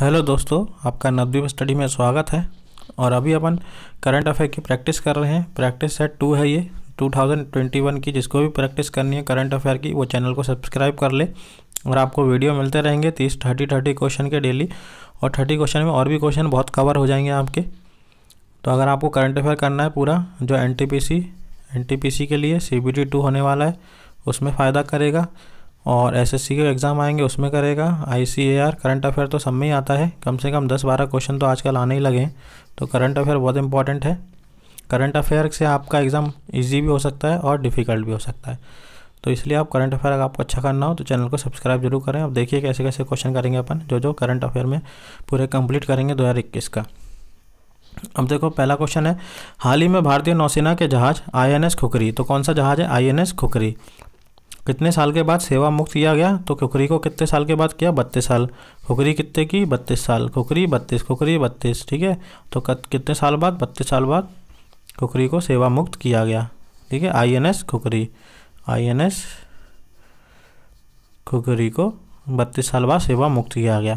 hello दोस्तों आपका नदवीप study में स्वागत है और अभी अपन करंट अफेयर की प्रैक्टिस कर रहे हैं प्रैक्टिस सेट टू है ये 2021 की जिसको भी प्रैक्टिस करनी है करंट अफेयर की वो चैनल को सब्सक्राइब कर ले और आपको वीडियो मिलते रहेंगे तीस थर्टी थर्टी क्वेश्चन के डेली और थर्टी क्वेश्चन में और भी क्वेश्चन बहुत कवर हो जाएंगे आपके तो अगर आपको करंट अफेयर करना है पूरा जो एन टी के लिए सी बी होने वाला है उसमें फ़ायदा करेगा और एसएससी के एग्ज़ाम आएंगे उसमें करेगा आईसीएआर करंट अफेयर तो सब में ही आता है कम से कम दस बारह क्वेश्चन तो आजकल आने ही लगे हैं तो करंट अफेयर बहुत इंपॉर्टेंट है करंट अफेयर से आपका एग्ज़ाम ईजी भी हो सकता है और डिफ़िकल्ट भी हो सकता है तो इसलिए आप करंट अफेयर अगर आपको अच्छा करना हो तो चैनल को सब्सक्राइब जरूर करें अब देखिए कैसे कैसे क्वेश्चन करेंगे अपन जो जो करंट अफेयर में पूरे कंप्लीट करेंगे इक्कीस का अब देखो पहला क्वेश्चन है हाल ही में भारतीय नौसेना के जहाज़ आईएनएस खुकरी तो कौन सा जहाज़ है आईएनएस खुकरी कितने साल के बाद सेवा मुक्त किया गया तो कुकरी को कितने साल के बाद किया बत्तीस साल खुकरी कितने की बत्तीस साल खुकरी बत्तीस खुकरी बत्तीस ठीक है तो कितने साल बाद बत्तीस साल बाद कुकरी को सेवा मुक्त किया गया ठीक है I N S Khukri I N S Khukri को बत्तीस साल बाद सेवा मुक्त किया गया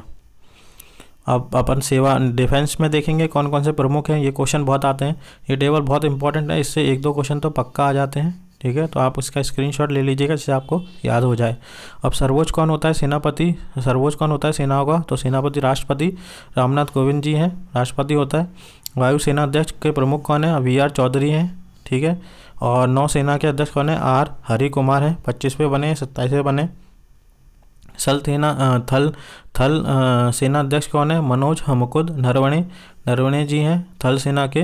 अब अपन सेवा डिफेंस में देखेंगे कौन कौन से प्रमुख हैं ये क्वेश्चन बहुत आते हैं ये टेबल बहुत इंपॉर्टेंट है इससे एक दो क्वेश्चन तो पक्का आ जाते हैं ठीक है तो आप इसका स्क्रीनशॉट ले लीजिएगा जिससे आपको याद हो जाए अब सर्वोच्च कौन होता है सेनापति सर्वोच्च कौन होता है सेना होगा तो सेनापति राष्ट्रपति रामनाथ कोविंद जी हैं राष्ट्रपति होता है वायुसेना अध्यक्ष के प्रमुख कौन है वी आर चौधरी हैं ठीक है और नौसेना के अध्यक्ष कौन है आर हरि कुमार हैं पच्चीसवें बने सत्ताईसवें बने थल सेना थल थल सेना अध्यक्ष कौन है मनोज हमकुद नरवणे नरवणे जी हैं थल सेना के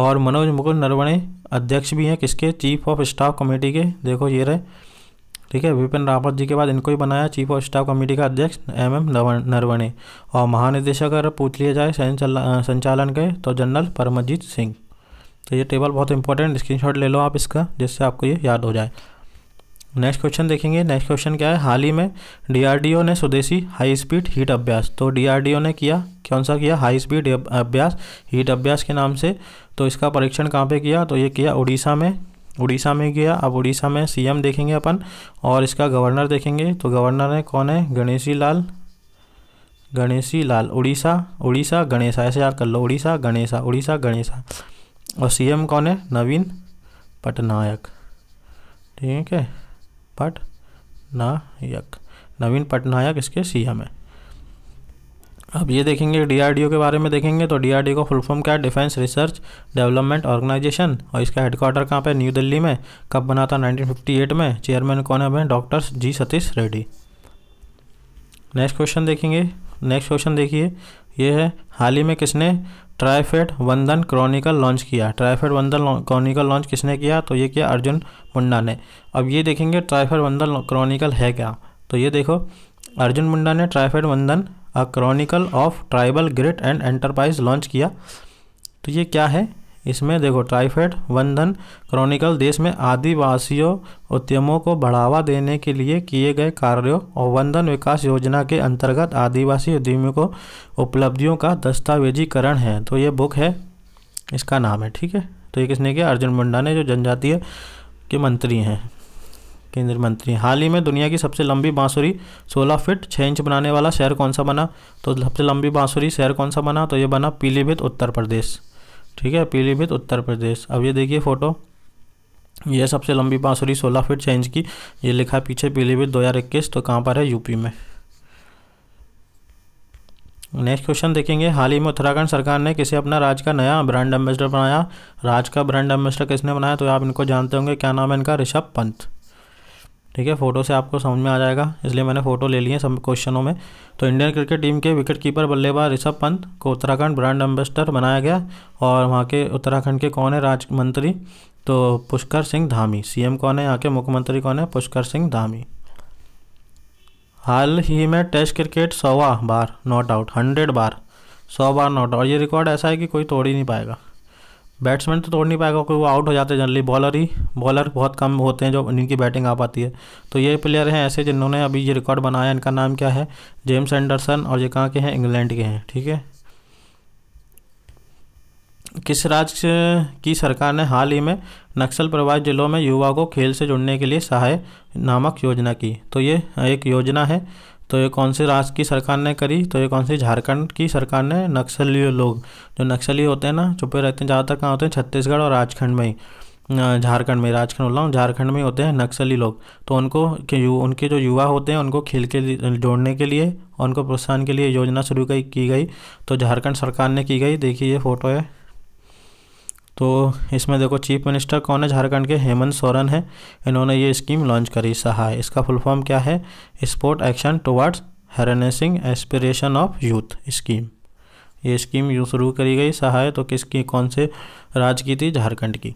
और मनोज मुकुल नरवणे अध्यक्ष भी हैं किसके चीफ ऑफ स्टाफ कमेटी के देखो ये रहे ठीक है विपिन रावत जी के बाद इनको ही बनाया चीफ ऑफ स्टाफ कमेटी का अध्यक्ष एम एम नरवणे और महानिदेशक अगर पूछ लिया जाए संचालन के तो जनरल परमजीत सिंह तो ये टेबल बहुत इंपॉर्टेंट स्क्रीनशॉट ले लो आप इसका जिससे आपको ये याद हो जाए नेक्स्ट क्वेश्चन देखेंगे नेक्स्ट क्वेश्चन क्या है हाल ही में डीआरडीओ ने स्वदेशी हाई स्पीड हीट अभ्यास तो डीआरडीओ ने किया कौन सा किया हाई स्पीड अभ्यास हीट अभ्यास के नाम से तो इसका परीक्षण कहाँ पे किया तो ये किया उड़ीसा में उड़ीसा में किया अब उड़ीसा में सीएम देखेंगे अपन और इसका गवर्नर देखेंगे तो गवर्नर है कौन है गणेशी लाल गणेशी लाल उड़ीसा उड़ीसा गणेशा ऐसे याद कर लो उड़ीसा गणेशा उड़ीसा गणेशा और सी कौन है नवीन पटनायक ठीक है पटनायक नवीन पटनायक इसके सीएम है अब ये देखेंगे डीआरडीओ के बारे में देखेंगे तो डीआरडीओ का फुल फॉर्म क्या है डिफेंस रिसर्च डेवलपमेंट ऑर्गेनाइजेशन और इसका हेडक्वार्टर कहाँ पे न्यू दिल्ली में कब बना था 1958 में चेयरमैन कौन है doctor G Satish Reddy next question देखेंगे नेक्स्ट क्वेश्चन देखिए ये है हाल ही में किसने ट्राइफेड वंदन क्रॉनिकल लॉन्च किया ट्राइफेड वंदन क्रॉनिकल लॉन्च किसने किया तो ये किया अर्जुन मुंडा ने अब ये देखेंगे ट्राइफेड वंदन क्रॉनिकल है क्या तो ये देखो अर्जुन मुंडा ने TRIFED Vandan a chronicle of tribal great and enterprise launch किया तो ये क्या है इसमें देखो ट्राइफेड वंदन क्रॉनिकल देश में आदिवासियों उद्यमों को बढ़ावा देने के लिए किए गए कार्यों और वंदन विकास योजना के अंतर्गत आदिवासी उद्यमियों को उपलब्धियों का दस्तावेजीकरण है तो ये बुक है इसका नाम है ठीक है तो ये किसने किया अर्जुन मुंडा ने जो जनजातीय के मंत्री हैं केंद्रीय मंत्री हाल ही में दुनिया की सबसे लंबी बांसुरी 16 फीट 6 इंच बनाने वाला शहर कौन सा बना तो सबसे लंबी बांसुरी शहर कौन सा बना तो ये बना पीलीभीत उत्तर प्रदेश ठीक है पीलीभीत उत्तर प्रदेश अब ये देखिए फ़ोटो यह सबसे लंबी बांसुरी 16 फीट 6 इंच की ये लिखा है पीछे पीलीभीत इक्कीस तो कहाँ पर है यूपी में नेक्स्ट क्वेश्चन देखेंगे हाल ही में उत्तराखंड सरकार ने किसे अपना राज्य का नया ब्रांड एम्बेसडर बनाया राज्य का ब्रांड एम्बेसडर किसने बनाया तो आप इनको जानते होंगे क्या नाम है इनका ऋषभ पंत ठीक है फ़ोटो से आपको समझ में आ जाएगा इसलिए मैंने फ़ोटो ले लिए सब क्वेश्चनों में तो इंडियन क्रिकेट टीम के विकेट कीपर बल्लेबाज ऋषभ पंत को उत्तराखंड ब्रांड एम्बेसडर बनाया गया और वहाँ के उत्तराखंड के कौन है राज मंत्री तो पुष्कर सिंह धामी सीएम कौन है यहाँ के मुख्यमंत्री कौन है पुष्कर सिंह धामी हाल ही में टेस्ट क्रिकेट सौवा बार नॉट आउट हंड्रेड बार सौ बार नॉट आउट ये रिकॉर्ड ऐसा है कि कोई तोड़ ही नहीं पाएगा बैट्समैन तो तोड़ नहीं पाएगा क्योंकि वो आउट हो जाते हैं जनरली बॉलर ही बॉलर बहुत कम होते हैं जो इनकी बैटिंग आ पाती है तो ये प्लेयर हैं ऐसे जिन्होंने अभी ये रिकॉर्ड बनाया इनका नाम क्या है जेम्स एंडरसन और ये कहाँ के हैं इंग्लैंड के हैं ठीक है किस राज्य की सरकार ने हाल ही में नक्सल प्रभावित जिलों में युवा को खेल से जुड़ने के लिए सहाय नामक योजना की तो ये एक योजना है तो ये कौन से राज्य की सरकार ने करी तो ये कौन सी झारखंड की सरकार ने नक्सली लोग जो नक्सली होते हैं ना छुपे रहते हैं ज़्यादातर कहाँ होते हैं छत्तीसगढ़ और राजखंड में ही झारखंड में राजखंड बोल रहा हूँ झारखंड में ही होते हैं नक्सली लोग तो उनको उनके जो युवा होते हैं उनको खेल के जोड़ने के लिए उनको प्रोत्साहन के लिए योजना शुरू की गई तो झारखंड सरकार ने की गई देखिए ये फोटो है तो इसमें देखो चीफ मिनिस्टर कौन है झारखंड के हेमंत सोरेन है इन्होंने ये स्कीम लॉन्च करी सहाय इसका फुल फॉर्म क्या है sport action towards harnessing aspiration of youth scheme ये स्कीम यूँ शुरू करी गई सहाय तो किसकी कौन से राज्य की थी झारखंड की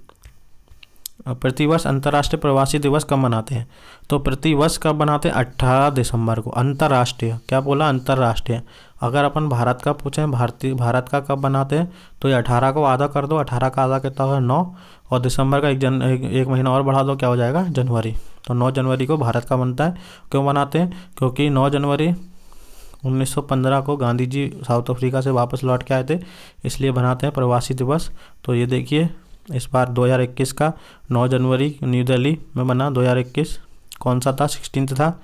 प्रतिवर्ष अंतर्राष्ट्रीय प्रवासी दिवस कब मनाते हैं तो प्रतिवर्ष कब मनाते हैं अट्ठारह दिसंबर को अंतर्राष्ट्रीय क्या बोला अंतर्राष्ट्रीय अगर अपन भारत का पूछें भारतीय भारत का कब बनाते हैं तो ये अठारह को आधा कर दो अठारह का आधा कितना है नौ और दिसंबर का एक जन एक, एक महीना और बढ़ा दो क्या हो जाएगा जनवरी तो नौ जनवरी को भारत का बनता है क्यों बनाते हैं क्योंकि नौ जनवरी 1915 को गांधी जी साउथ अफ्रीका से वापस लौट के आए थे इसलिए बनाते हैं प्रवासी दिवस तो ये देखिए इस बार 2021 का 9 जनवरी न्यू दिल्ली में बना 2021 कौन सा था सिक्सटीन था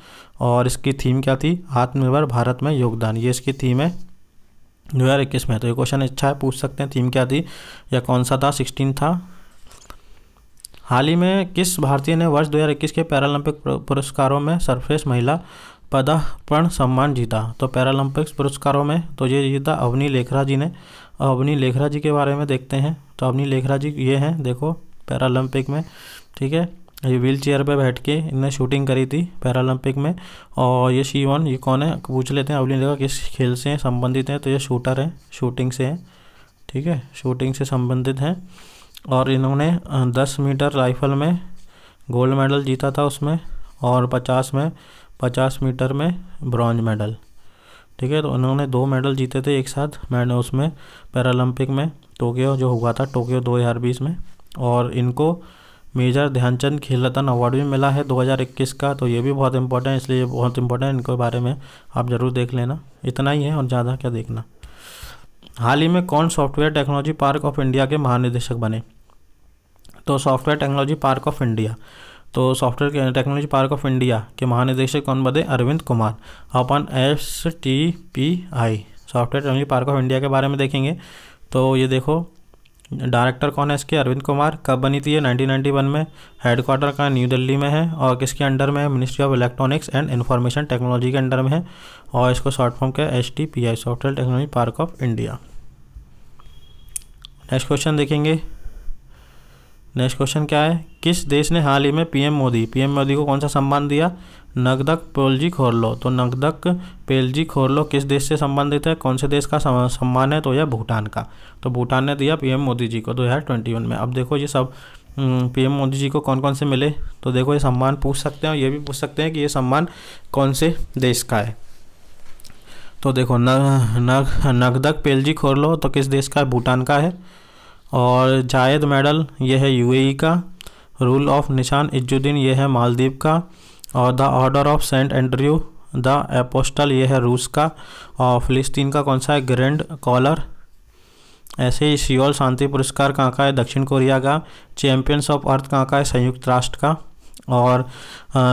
और इसकी थीम क्या थी आत्मनिर्भर भारत में योगदान ये इसकी थीम है दो हज़ार इक्कीस में तो ये क्वेश्चन अच्छा है पूछ सकते हैं थीम क्या थी या कौन सा था सिक्सटीन था हाल ही में किस भारतीय ने वर्ष 2021 के पैरालंपिक पुरस्कारों में सर्वश्रेष्ठ महिला पदार्पण सम्मान जीता तो पैरालंपिक्स पुरस्कारों में तो ये जीता अवनी लेखरा जी ने अवनी लेखरा जी के बारे में देखते हैं तो अवनी लेखरा जी ये हैं देखो पैरालंपिक में ठीक है ये व्हील चेयर पर बैठ के इनने शूटिंग करी थी पैरालंपिक में और ये शीवन ये कौन है पूछ लेते हैं अवली ने किस खेल से संबंधित हैं तो ये शूटर है शूटिंग से है ठीक है शूटिंग से संबंधित हैं और इन्होंने दस मीटर राइफल में गोल्ड मेडल जीता था उसमें और पचास में पचास मीटर में ब्रॉन्ज मेडल ठीक है तो उन्होंने दो मेडल जीते थे एक साथ मैंने उसमें पैरालंपिक में टोक्यो जो हुआ था टोक्यो 2020 में और इनको मेजर ध्यानचंद खेल रत्न अवार्ड भी मिला है 2021 का तो ये भी बहुत इंपॉर्टेंट है इसलिए बहुत इंपॉर्टेंट इनके बारे में आप ज़रूर देख लेना इतना ही है और ज़्यादा क्या देखना हाल ही में कौन software technology park of India के महानिदेशक बने तो software technology park of India तो software technology park of India के महानिदेशक कौन बने अरविंद कुमार अपन S T P I software technology park of India के बारे में देखेंगे तो ये देखो डायरेक्टर कौन है इसके अरविंद कुमार कब बनी थी ये 1991 में हेडक्वार्टर का न्यू दिल्ली में है और किसके अंडर में है ministry of electronics and information technology के अंडर में है और इसको शॉर्ट फॉर्म क्या है H T P I software technology park of India next question देखेंगे नेक्स्ट क्वेश्चन क्या है किस देश ने हाल ही में पीएम मोदी पीएम मोदी को कौन सा सम्मान दिया नगदक पेलजी खोरलो तो नगदक पेलजी खोरलो किस देश से संबंधित है कौन से देश का सम्मान है तो यह भूटान का तो भूटान ने दिया पीएम मोदी जी को दो हज़ार ट्वेंटी वन में अब देखो ये सब पीएम मोदी जी को कौन कौन से मिले तो देखो ये सम्मान पूछ सकते हैं और ये भी पूछ सकते हैं कि ये सम्मान कौन से देश का है तो देखो नग नग नगदक पेलजी खोरलो तो किस देश का है भूटान का है और जायद मेडल यह है यूएई का रूल ऑफ निशान इजुद्दीन यह है मालदीव का और the order of Saint Andrew the apostle यह है रूस का और फिलिस्तीन का कौन सा है ग्रैंड कॉलर ऐसे ही सियोल शांति पुरस्कार कहाँ का है दक्षिण कोरिया का चैम्पियंस ऑफ अर्थ कहाँ का है संयुक्त राष्ट्र का और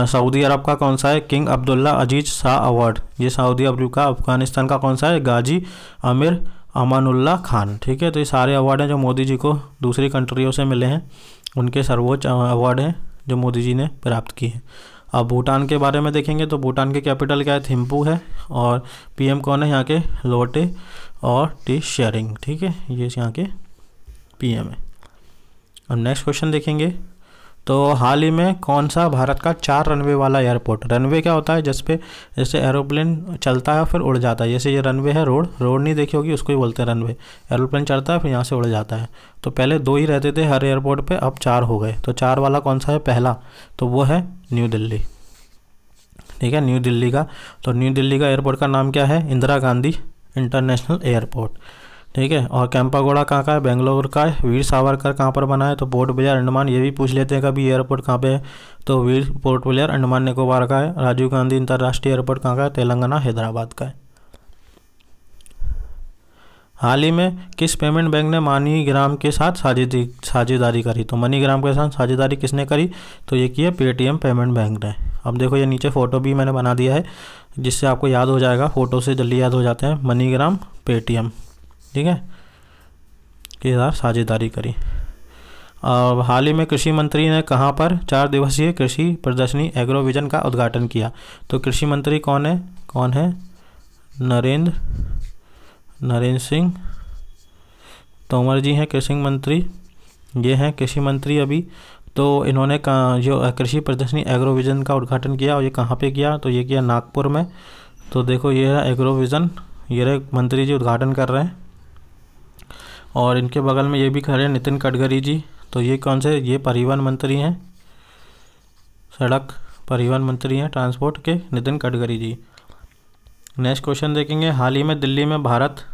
सऊदी अरब का कौन सा है King Abdullah Aziz Shah award ये सऊदी अरब का अफगानिस्तान का कौन सा है गाजी आमिर अमानुल्ला खान ठीक है तो ये सारे अवार्ड हैं जो मोदी जी को दूसरी कंट्रियों से मिले हैं उनके सर्वोच्च अवार्ड हैं जो मोदी जी ने प्राप्त किए हैं अब भूटान के बारे में देखेंगे तो भूटान के कैपिटल क्या है थिम्पू है और पीएम कौन है यहाँ के लोटे और टी शेयरिंग ठीक है ये यहाँ के पीएम है अब नेक्स्ट क्वेश्चन देखेंगे तो हाल ही में कौन सा भारत का चार रनवे वाला एयरपोर्ट रनवे क्या होता है जिसपे जैसे एरोप्लेन चलता है फिर उड़ जाता है जैसे ये रनवे है रोड रोड नहीं देखी होगी उसको ही बोलते हैं रनवे एरोप्लेन चलता है फिर यहाँ से उड़ जाता है तो पहले दो ही रहते थे हर एयरपोर्ट पर अब चार हो गए तो चार वाला कौन सा है पहला तो वो है न्यू दिल्ली ठीक है न्यू दिल्ली का तो न्यू दिल्ली का एयरपोर्ट का नाम क्या है इंदिरा गांधी इंटरनेशनल एयरपोर्ट ठीक है और कैंपागोड़ा कहाँ का है बेंगलोर का है वीर सावरकर कहाँ पर बना है तो पोर्ट ब्लेयर अंडमान ये भी पूछ लेते हैं कभी एयरपोर्ट कहाँ पे है तो वीर पोर्ट ब्लेयर अंडमान निकोबार का है राजीव गांधी अंतर्राष्ट्रीय एयरपोर्ट कहाँ का है तेलंगाना हैदराबाद का है हाल ही में किस पेमेंट बैंक ने मनीग्राम के साथ साझेदारी साझेदारी करी तो मनीग्राम के साथ साझेदारी किसने करी तो ये किया पेटीएम पेमेंट बैंक ने अब देखो ये नीचे फ़ोटो भी मैंने बना दिया है जिससे आपको याद हो जाएगा फ़ोटो से जल्दी याद हो जाते हैं मनीग्राम पेटीएम ठीक है के साथ साझेदारी करी अब हाल ही में कृषि मंत्री ने कहाँ पर चार दिवसीय कृषि प्रदर्शनी एग्रोविजन का उद्घाटन किया तो कृषि मंत्री कौन है कौन है नरेंद्र नरेंद्र सिंह तोमर जी हैं कृषि मंत्री ये हैं कृषि मंत्री अभी तो इन्होंने जो कृषि प्रदर्शनी एग्रोविजन का उद्घाटन किया और ये कहाँ पे किया तो ये किया नागपुर में तो देखो ये है एग्रोविजन ये रहे मंत्री जी उद्घाटन कर रहे हैं और इनके बगल में ये भी खड़े हैं नितिन गडकरी जी तो ये कौन से ये परिवहन मंत्री हैं सड़क परिवहन मंत्री हैं ट्रांसपोर्ट के नितिन गडकरी जी नेक्स्ट क्वेश्चन देखेंगे हाल ही में दिल्ली में भारत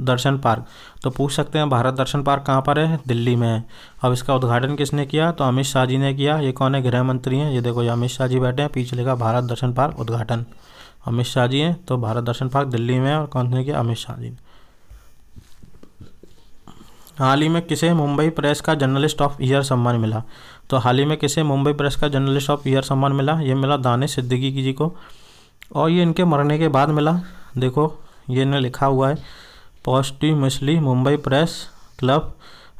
दर्शन पार्क तो पूछ सकते हैं भारत दर्शन पार्क कहाँ पर है दिल्ली में है अब इसका उद्घाटन किसने किया तो अमित शाह जी ने किया ये कौन है गृह मंत्री हैं ये देखो ये अमित शाह जी बैठे हैं पीछे लिखा भारत दर्शन पार्क उद्घाटन अमित शाह जी हैं तो भारत दर्शन पार्क दिल्ली में है और कौन ने किया अमित शाह जी ने हाल ही में किसे मुंबई प्रेस का जर्नलिस्ट ऑफ ईयर सम्मान मिला तो हाल ही में किसे मुंबई प्रेस का जर्नलिस्ट ऑफ ईयर सम्मान मिला ये मिला दानिश सिद्दीकी जी को और ये इनके मरने के बाद मिला देखो ये इन्हें लिखा हुआ है posthumously Mumbai press club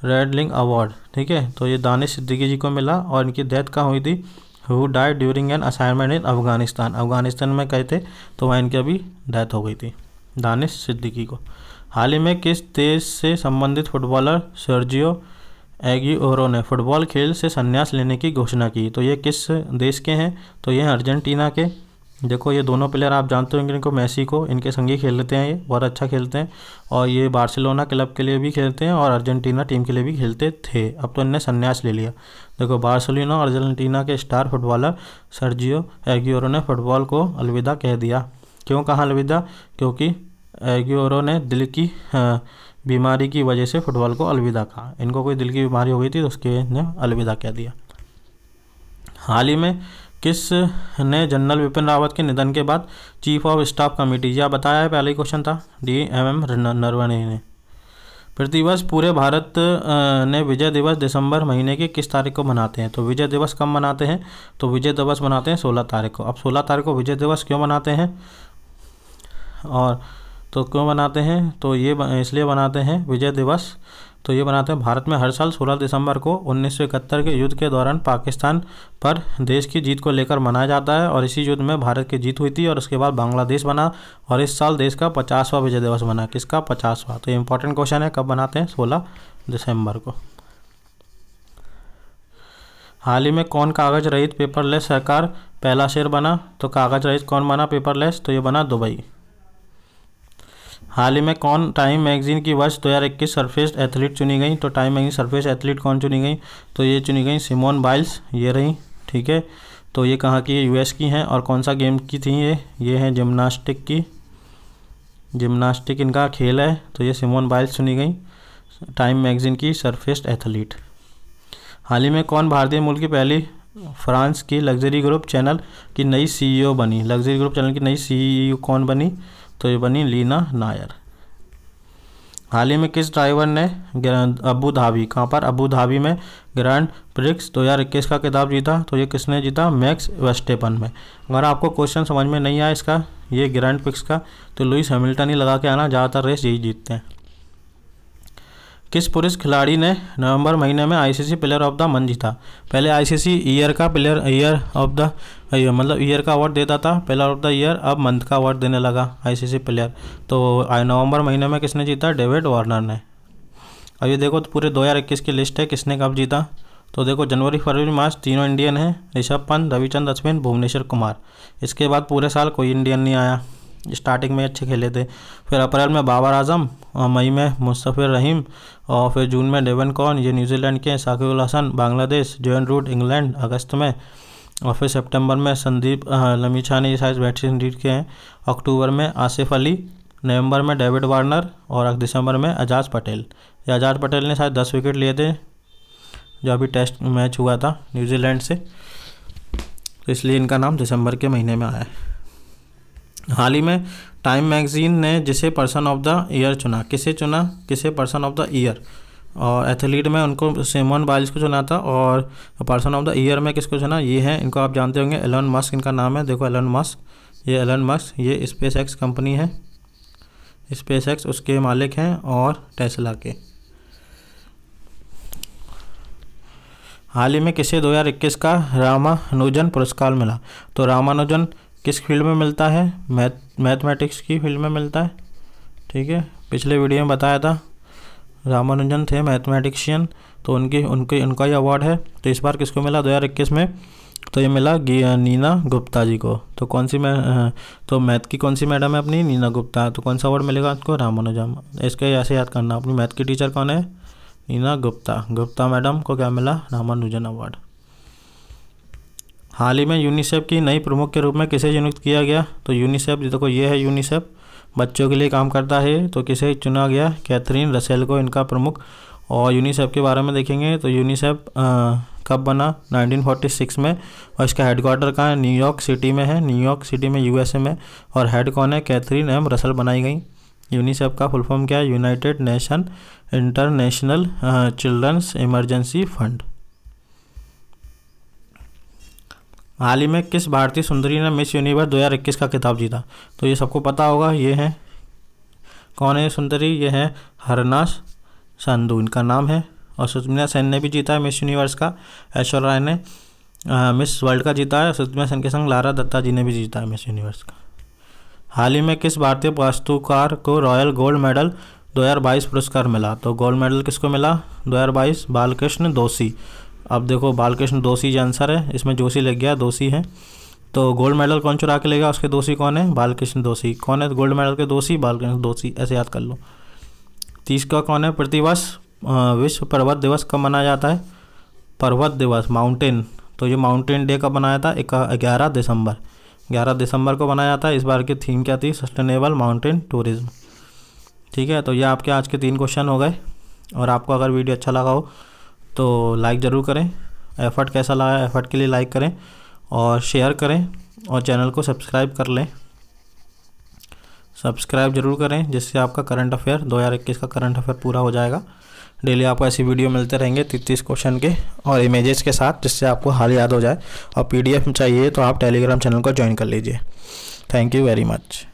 RedInk award ठीक है तो ये दानिश सिद्दीकी जी को मिला और इनकी डेथ कहाँ हुई थी who died during an assignment in Afghanistan Afghanistan में कहे थे तो वहाँ इनकी अभी डेथ हो गई थी दानिश सिद्दीकी को हाल ही में किस देश से संबंधित फुटबॉलर सर्जियो एगी ने फुटबॉल खेल से संन्यास लेने की घोषणा की तो ये किस देश के हैं तो ये अर्जेंटीना के देखो ये दोनों प्लेयर आप जानते होंगे इनको मैसी को इनके संगी खेलते हैं ये बहुत अच्छा खेलते हैं और ये बार्सिलोना क्लब के लिए भी खेलते हैं और अर्जेंटीना टीम के लिए भी खेलते थे अब तो इनने संन्यास ले लिया देखो बार्सिलोना और अर्जेंटीना के स्टार फुटबॉलर सर्जियो एग्योरो ने फुटबॉल को अलविदा कह दिया क्यों कहा अलविदा क्योंकि एग्योरो ने दिल की बीमारी की वजह से फुटबॉल को अलविदा कहा इनको कोई दिल की बीमारी हो गई थी तो उसके ने अलविदा कह दिया हाल ही में किस ने जनरल विपिन रावत के निधन के बाद चीफ ऑफ स्टाफ कमेटी यह बताया है पहला ही क्वेश्चन था डी एम एम नरवणे ने प्रतिवर्ष पूरे भारत ने विजय दिवस दिसंबर महीने की किस तारीख को मनाते हैं तो विजय दिवस कब मनाते हैं तो विजय दिवस मनाते हैं सोलह तारीख को अब सोलह तारीख को विजय दिवस क्यों मनाते हैं और तो क्यों बनाते हैं तो ये इसलिए बनाते हैं विजय दिवस तो ये बनाते हैं भारत में हर साल 16 दिसंबर को उन्नीस के युद्ध के दौरान पाकिस्तान पर देश की जीत को लेकर मनाया जाता है और इसी युद्ध में भारत की जीत हुई थी और उसके बाद बांग्लादेश बना और इस साल देश का पचासवा विजय दिवस बना किसका पचासवा तो इम्पोर्टेंट क्वेश्चन है कब बनाते हैं सोलह दिसंबर को हाल ही में कौन कागज रहित पेपरलेस सरकार पहला शेर बना तो कागज रहित कौन बना पेपरलेस तो ये बना दुबई हाल ही में कौन टाइम मैगजीन की वर्ष 2021 सरफेस्ट एथलीट चुनी गई तो टाइम मैगजीन सरफेस्ट एथलीट कौन चुनी गई तो ये चुनी गई सिमोन बाइल्स ये रही ठीक है तो ये कहाँ की यूएस की हैं और कौन सा गेम की थी ये ये हैं जिमनास्टिक की जिमनास्टिक इनका खेल है तो ये सिमोन बाइल्स चुनी गई टाइम मैगजीन की सरफेस्ट एथलीट हाल ही में कौन भारतीय मूल की पहली फ्रांस की लग्जरी ग्रुप चैनल की नई सीईओ e बनी लग्जरी ग्रुप चैनल की नई सीईओ e कौन बनी तो ये बनी लीना नायर हाल ही में किस ड्राइवर ने अबू धाबी कहाँ पर अबू धाबी में ग्रैंड प्रिक्स दो हज़ार इक्कीस का किताब जीता तो ये किसने जीता मैक्स वेस्टेपन में अगर आपको क्वेश्चन समझ में नहीं आया इसका ये ग्रैंड प्रिक्स का तो लुइस हैमिल्टन ही लगा के आना ज़्यादातर रेस यही जीतते हैं किस पुरुष खिलाड़ी ने नवंबर महीने में ICC player of the month जीता पहले आईसीसी ईयर का प्लेयर ईयर ऑफ द मतलब ईयर का अवार्ड देता था प्लेयर ऑफ द ईयर अब मंथ का अवार्ड देने लगा आईसीसी प्लेयर तो नवंबर महीने में किसने जीता डेविड वार्नर ने अब ये देखो तो पूरे इक्कीस की लिस्ट है किसने कब जीता तो देखो जनवरी फरवरी मार्च तीनों इंडियन हैं ऋषभ पंत रविचंद अश्विन भुवनेश्वर कुमार इसके बाद पूरे साल कोई इंडियन नहीं आया स्टार्टिंग में अच्छे खेले थे फिर अप्रैल में बाबर आजम और मई में मुस्तफ़िर रहीम और फिर जून में डेवन कॉन ये न्यूजीलैंड के Shakibul Hasan Bangladesh Joe Root England अगस्त में और फिर सेप्टेम्बर में संदीप लमीछा ने ये साइज बैटिंग लीड के हैं अक्टूबर में आसिफ अली नवंबर में डेविड वार्नर और दिसंबर में एजाज पटेल ये एजाज पटेल ने शायद दस विकेट लिए थे जो अभी टेस्ट मैच हुआ था न्यूजीलैंड से तो इसलिए इनका नाम दिसंबर के महीने में आया है हाल ही में टाइम मैगजीन ने जिसे पर्सन ऑफ द ईयर चुना किसे चुना किसे पर्सन ऑफ द ईयर और एथलीट में उनको सेमोन बाइल्स को चुना था और पर्सन ऑफ द ईयर में किसको चुना ये है इनको आप जानते होंगे एलन मस्क इनका नाम है देखो एलन मस्क ये एलन मस्क ये स्पेस एक्स कंपनी है स्पेस एक्स उसके मालिक हैं और टेस्ला के हाल ही में किसे 2021 का रामानुजन पुरस्कार मिला तो रामानुजन किस फील्ड में मिलता है मैथ मैथमेटिक्स की फील्ड में मिलता है ठीक है पिछले वीडियो में बताया था रामानुजन थे मैथमेटिक्शियन तो उनकी उनके उनका ये अवार्ड है तो इस बार किसको मिला इक्कीस में तो ये मिला नीना गुप्ता जी को तो कौन सी मैं तो मैथ की कौन सी मैडम है अपनी नीना गुप्ता तो कौन सा अवार्ड मिलेगा आपको रामानुजम इसके ऐसे याद करना अपनी मैथ की टीचर कौन है नीना गुप्ता गुप्ता मैडम को क्या मिला रामानुजन अवार्ड हाल ही में यूनिसेफ की नई प्रमुख के रूप में किसे नियुक्त किया गया तो यूनिसेफ देखो ये है यूनिसेफ बच्चों के लिए काम करता है तो किसे चुना गया कैथरीन रसेल को इनका प्रमुख और यूनिसेफ के बारे में देखेंगे तो यूनिसेफ कब बना 1946 में और इसका हेडक्वार्टर कहाँ है न्यूयॉर्क सिटी में है न्यूयॉर्क सिटी में यूएसए में और हेड कौन है कैथरीन एम रसल बनाई गई यूनिसेफ का फुल फॉर्म क्या है United Nation International Children's Emergency Fund हाल ही में किस भारतीय सुंदरी ने मिस यूनिवर्स दो का खिताब जीता तो ये सबको पता होगा ये हैं कौन है सुंदरी ये हैं हरनाश संधू इनका नाम है और सुषमिना सेन ने भी जीता है मिस यूनिवर्स का ऐश्वर्य राय ने आ, मिस वर्ल्ड का जीता है सुषमिना सेन के संग लारा दत्ता जी ने भी जीता है मिस यूनिवर्स का हाल ही में किस भारतीय वास्तुकार को रॉयल गोल्ड मेडल 2022 पुरस्कार मिला तो गोल्ड मेडल किसको मिला 2022 बालकृष्ण दोषी अब देखो बालकृष्ण दोषी जो आंसर है इसमें जोशी लग गया दोषी है तो गोल्ड मेडल कौन चुरा के लेगा उसके दोषी कौन है बालकृष्ण दोषी कौन है गोल्ड मेडल के दोषी बालकृष्ण दोषी ऐसे याद कर लो तीस का कौन है प्रतिवर्ष विश्व पर्वत दिवस कब मनाया जाता है पर्वत दिवस माउंटेन तो ये माउंटेन डे कब मनाया था ग्यारह दिसंबर ग्यारह दिसंबर को मनाया जाता है इस बार की थीम क्या थी सस्टेनेबल माउंटेन टूरिज्म ठीक है तो ये आपके आज के तीन क्वेश्चन हो गए और आपको अगर वीडियो अच्छा लगा हो तो लाइक ज़रूर करें एफर्ट कैसा लगा एफर्ट के लिए लाइक करें और शेयर करें और चैनल को सब्सक्राइब कर लें सब्सक्राइब जरूर करें जिससे आपका करंट अफेयर दो हज़ार इक्कीस का करंट अफेयर पूरा हो जाएगा डेली आपको ऐसी वीडियो मिलते रहेंगे तीस क्वेश्चन के और इमेजेस के साथ जिससे आपको हाल याद हो जाए और पीडीएफ चाहिए तो आप टेलीग्राम चैनल को ज्वाइन कर लीजिए थैंक यू वेरी मच